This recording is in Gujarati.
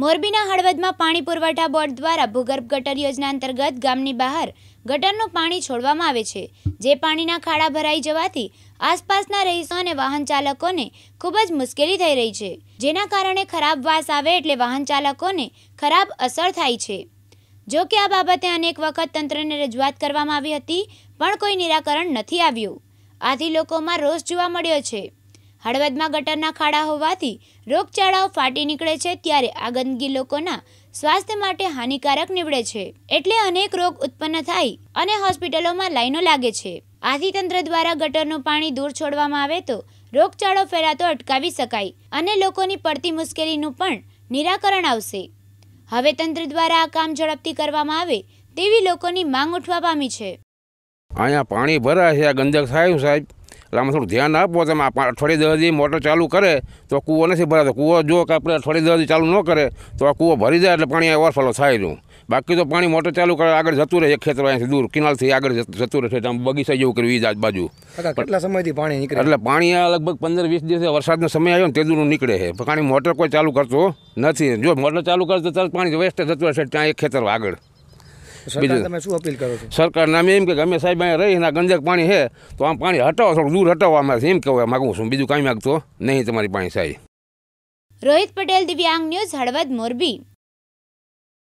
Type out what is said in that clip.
મોરબીના હળવદમાં પાણી પુરવઠા બોર્ડ દ્વારા ભૂગર્ભ ગટર યોજના અંતર્ગત ગામની બહાર ગટરનું પાણી છોડવામાં આવે છે જે પાણીના ખાડા ભરાઈ જવાથી આસપાસના રહીશો અને વાહન ચાલકોને ખૂબ જ મુશ્કેલી થઈ રહી છે જેના કારણે ખરાબ વાસ આવે એટલે વાહન ચાલકોને ખરાબ અસર થાય છે જો કે આ બાબતે અનેક વખત તંત્રને રજૂઆત કરવામાં આવી હતી પણ કોઈ નિરાકરણ નથી આવ્યું આથી લોકોમાં રોષ જોવા મળ્યો છે હળવદમાં ગટરના ખાડા હોવાથી રોગચાળાઓ ફાટી નીકળે છે ત્યારે આ ગંદકી લોકોના સ્વાસ્થ્ય માટે હાનિકારક નીવડે છે એટલે અનેક રોગ ઉત્પન્ન થાય અને હોસ્પિટલોમાં લાઈનો લાગે છે આથી તંત્ર દ્વારા ગટરનું પાણી દૂર છોડવામાં આવે તો રોગચાળો ફેલાતો અટકાવી શકાય અને લોકોની પડતી મુશ્કેલીનું પણ નિરાકરણ આવશે હવે તંત્ર દ્વારા આ કામ ઝડપથી કરવામાં આવે તેવી લોકોની માંગ ઉઠવા પામી છે અહીંયા પાણી ભરાય છે આ ગંદક થાય સાહેબ એટલે આમાં થોડું ધ્યાન આપો તમે અઠવાડિયે દસ દી મોટર ચાલુ કરે તો કૂવો નથી ભરાતો કૂવો જો કે આપણે અઠવાડિયે દસ ચાલુ ન કરે તો આ કૂવો ભરી જાય એટલે પાણી ઓવરફ્લો થાય રહ્યું બાકી તો પાણી મોટર ચાલુ કરે આગળ જતું રહે ખેતર અહીંથી દૂર કિનાલથી આગળ જતું રહેશે આમ બગીચા જેવું કર્યું એ જ આજુબાજુ કેટલા સમયથી પાણી નીકળે એટલે પાણી આ લગભગ પંદર વીસ દિવસે વરસાદનો સમય આવ્યો ને તે દૂરનું નીકળે છે પાણી મોટર કોઈ ચાલુ કરતો નથી જો મોટર ચાલુ કરે તો તરત પાણી વેસ્ટ જતું રહેશે ત્યાં એક ખેતર આગળ બીજું તમે સરકારને અમે એમ કે અમે સાહેબ અહીંયા રહી એના ગંજક પાણી છે તો આમ પાણી હટાવો થોડું દૂર હટાવો અમે એમ કહેવા માગું છું બીજું કાંઈ માગતો નહીં તમારી પાણી સાહેબ રોહિત પટેલ દિવ્યાંગ ન્યૂઝ હળવદ મોરબી